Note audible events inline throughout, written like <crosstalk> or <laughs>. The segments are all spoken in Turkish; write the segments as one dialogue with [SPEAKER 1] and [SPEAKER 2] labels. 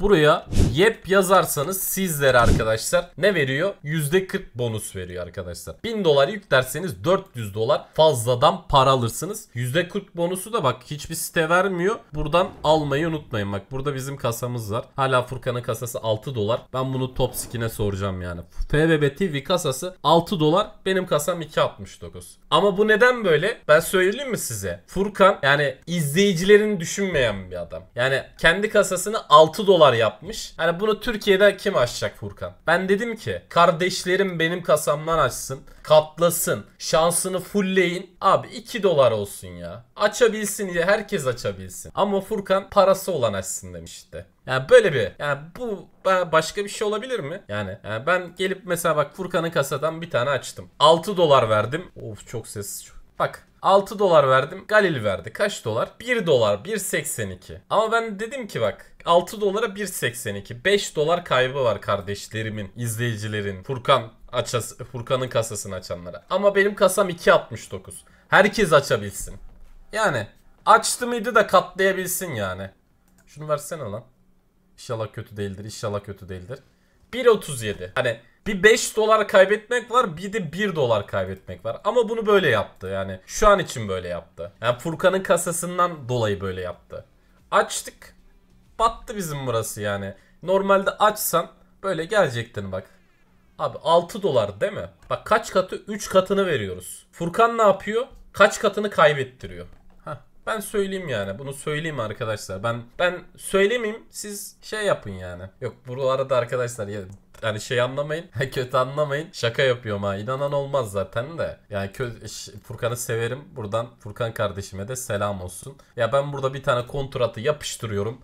[SPEAKER 1] Buraya yep yazarsanız sizlere arkadaşlar ne veriyor? %40 bonus veriyor arkadaşlar. 1000 dolar yüklerseniz 400 dolar fazladan para alırsınız. %40 bonusu da bak hiçbir site vermiyor. Buradan almayı unutmayın. Bak burada bizim kasamız var. Hala Furkan'ın kasası 6 dolar. Ben bunu top skin'e soracağım yani. FBB TV kasası 6 dolar. Benim kasam 2.69. Ama bu neden böyle? Ben söyleyeyim mi size? Furkan yani izleyicilerini düşünmeyen bir adam. Yani kendi kasasını 6 dolar dolar yapmış. Hani bunu Türkiye'de kim açacak Furkan? Ben dedim ki kardeşlerim benim kasamdan açsın. Katlasın. Şansını fullleyin. Abi 2 dolar olsun ya. Açabilsin diye herkes açabilsin. Ama Furkan parası olan açsın demişti. Yani böyle bir yani bu başka bir şey olabilir mi? Yani, yani ben gelip mesela bak Furkan'ın kasadan bir tane açtım. 6 dolar verdim. Of çok ses. Bak 6 dolar verdim. Galil verdi. Kaç dolar? 1 dolar. 1.82. Ama ben dedim ki bak 6 dolara 1.82. 5 dolar kaybı var kardeşlerimin, izleyicilerin, Furkan açası, Furkan'ın kasasını açanlara. Ama benim kasam 2.69. Herkes açabilsin. Yani açtı mıydı da katlayabilsin yani. Şunu versene lan. İnşallah kötü değildir. İnşallah kötü değildir. 1.37. Hani bir 5 dolar kaybetmek var bir de 1 dolar kaybetmek var. Ama bunu böyle yaptı yani. Şu an için böyle yaptı. Yani Furkan'ın kasasından dolayı böyle yaptı. Açtık. Battı bizim burası yani. Normalde açsan böyle gelecektin bak. Abi 6 dolar değil mi? Bak kaç katı? 3 katını veriyoruz. Furkan ne yapıyor? Kaç katını kaybettiriyor. Heh, ben söyleyeyim yani. Bunu söyleyeyim arkadaşlar. Ben ben söylemeyeyim. Siz şey yapın yani. Yok buralarda arkadaşlar ya hani şey anlamayın. <laughs> Hani kötü anlamayın. Şaka yapıyorum ha. İnanan olmaz zaten de. Yani Furkan'ı severim. Buradan Furkan kardeşime de selam olsun. Ya ben burada bir tane kontratı yapıştırıyorum.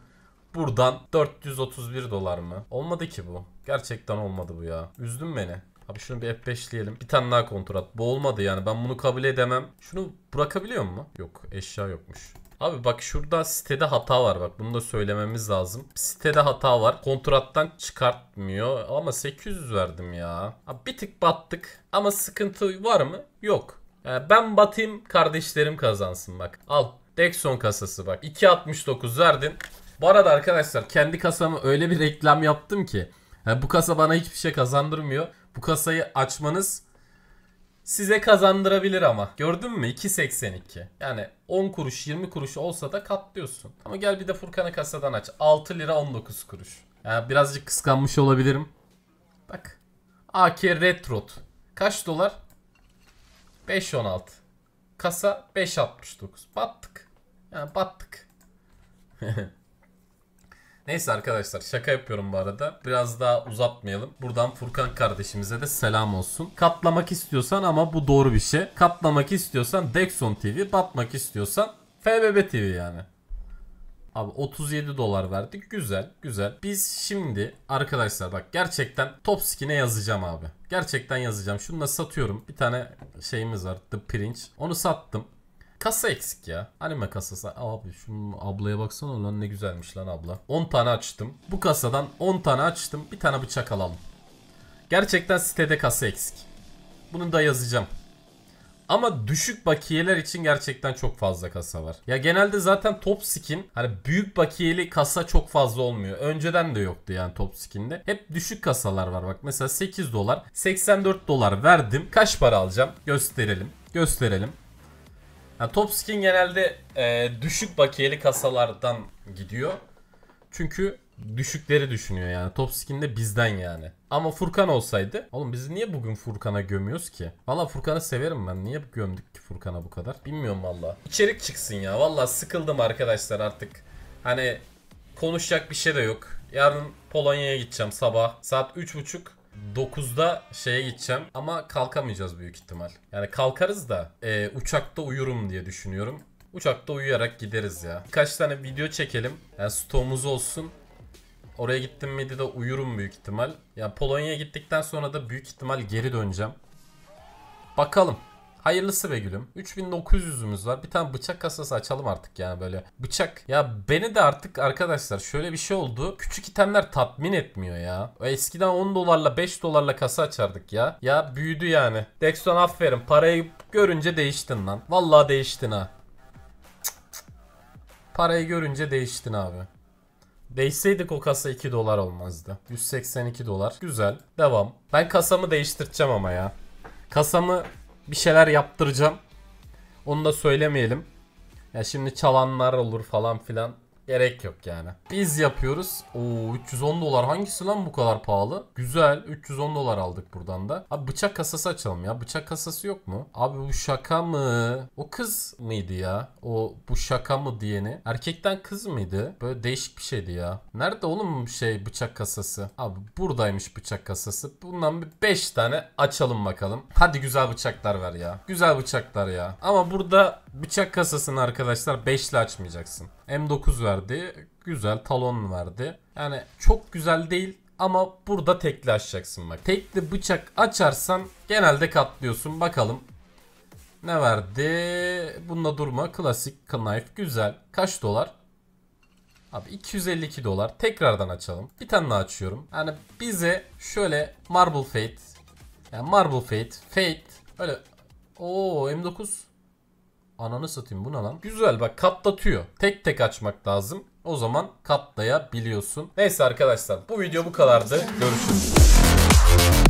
[SPEAKER 1] Buradan 431 dolar mı? Olmadı ki bu. Gerçekten olmadı bu ya. Üzdün beni. Abi şunu bir F5'leyelim. Bir tane daha kontrat. Bu olmadı yani. Ben bunu kabul edemem. Şunu bırakabiliyor mu? Yok. Eşya yokmuş. Abi bak şurada sitede hata var bak bunu da söylememiz lazım. Sitede hata var. Kontrattan çıkartmıyor ama 800 verdim ya. Abi bir tık battık ama sıkıntı var mı? Yok. Yani ee, ben batayım kardeşlerim kazansın bak. Al Dexon kasası bak 2.69 verdin. Bu arada arkadaşlar kendi kasamı öyle bir reklam yaptım ki. Yani bu kasa bana hiçbir şey kazandırmıyor. Bu kasayı açmanız size kazandırabilir ama. Gördün mü? 2.82. Yani 10 kuruş 20 kuruş olsa da katlıyorsun. Ama gel bir de Furkan'ı kasadan aç. 6 lira 19 kuruş. Yani birazcık kıskanmış olabilirim. Bak. AK Retrot. Kaç dolar? 5.16. Kasa 5.69. Battık. Yani battık. <laughs> Neyse arkadaşlar şaka yapıyorum bu arada. Biraz daha uzatmayalım. Buradan Furkan kardeşimize de selam olsun. Katlamak istiyorsan ama bu doğru bir şey. Katlamak istiyorsan Dexon TV, batmak istiyorsan FBB TV yani. Abi 37 dolar verdik. Güzel, güzel. Biz şimdi arkadaşlar bak gerçekten top skin'e yazacağım abi. Gerçekten yazacağım. Şunu da satıyorum. Bir tane şeyimiz var. The Prince. Onu sattım. Kasa eksik ya. Anime kasası. Abi şu ablaya baksana lan ne güzelmiş lan abla. 10 tane açtım. Bu kasadan 10 tane açtım. Bir tane bıçak alalım. Gerçekten sitede kasa eksik. Bunu da yazacağım. Ama düşük bakiyeler için gerçekten çok fazla kasa var. Ya genelde zaten top skin hani büyük bakiyeli kasa çok fazla olmuyor. Önceden de yoktu yani top skinde. Hep düşük kasalar var bak. Mesela 8 dolar 84 dolar verdim. Kaç para alacağım? Gösterelim. Gösterelim. Yani top skin genelde e, düşük bakiyeli kasalardan gidiyor. Çünkü düşükleri düşünüyor yani. Top skin de bizden yani. Ama Furkan olsaydı. Oğlum biz niye bugün Furkan'a gömüyoruz ki? Valla Furkan'ı severim ben. Niye gömdük ki Furkan'a bu kadar? Bilmiyorum valla. İçerik çıksın ya. Valla sıkıldım arkadaşlar artık. Hani konuşacak bir şey de yok. Yarın Polonya'ya gideceğim sabah. Saat 3.30. 9'da şeye gideceğim ama kalkamayacağız büyük ihtimal. Yani kalkarız da e, uçakta uyurum diye düşünüyorum. Uçakta uyuyarak gideriz ya. Kaç tane video çekelim. Yani stoğumuz olsun. Oraya gittim miydi de uyurum büyük ihtimal. Ya yani Polonya'ya gittikten sonra da büyük ihtimal geri döneceğim. Bakalım. Hayırlısı be gülüm. 3900'ümüz var. Bir tane bıçak kasası açalım artık yani böyle. Bıçak. Ya beni de artık arkadaşlar şöyle bir şey oldu. Küçük itemler tatmin etmiyor ya. Eskiden 10 dolarla 5 dolarla kasa açardık ya. Ya büyüdü yani. Dexon aferin. Parayı görünce değiştin lan. Vallahi değiştin ha. Parayı görünce değiştin abi. Değişseydik o kasa 2 dolar olmazdı. 182 dolar. Güzel. Devam. Ben kasamı değiştireceğim ama ya. Kasamı bir şeyler yaptıracağım. Onu da söylemeyelim. Ya şimdi çalanlar olur falan filan. Gerek yok yani. Biz yapıyoruz. Oo 310 dolar. Hangisi lan bu kadar pahalı? Güzel. 310 dolar aldık buradan da. Abi bıçak kasası açalım ya. Bıçak kasası yok mu? Abi bu şaka mı? O kız mıydı ya? O bu şaka mı diyeni. Erkekten kız mıydı? Böyle değişik bir şeydi ya. Nerede oğlum şey bıçak kasası? Abi buradaymış bıçak kasası. Bundan bir 5 tane açalım bakalım. Hadi güzel bıçaklar ver ya. Güzel bıçaklar ya. Ama burada bıçak kasasını arkadaşlar 5 ile açmayacaksın. M9 verdi. Güzel talon verdi. Yani çok güzel değil ama burada tekli açacaksın bak. Tekli bıçak açarsan genelde katlıyorsun. Bakalım ne verdi? Bununla durma. Klasik knife. Güzel. Kaç dolar? Abi 252 dolar. Tekrardan açalım. Bir tane daha açıyorum. Yani bize şöyle Marble Fate. Yani Marble Fate. Fate. Öyle. Oo M9. Ananı satayım bu ne lan? Güzel bak katlatıyor. Tek tek açmak lazım. O zaman katlayabiliyorsun. Neyse arkadaşlar bu video bu kadardı. Görüşürüz.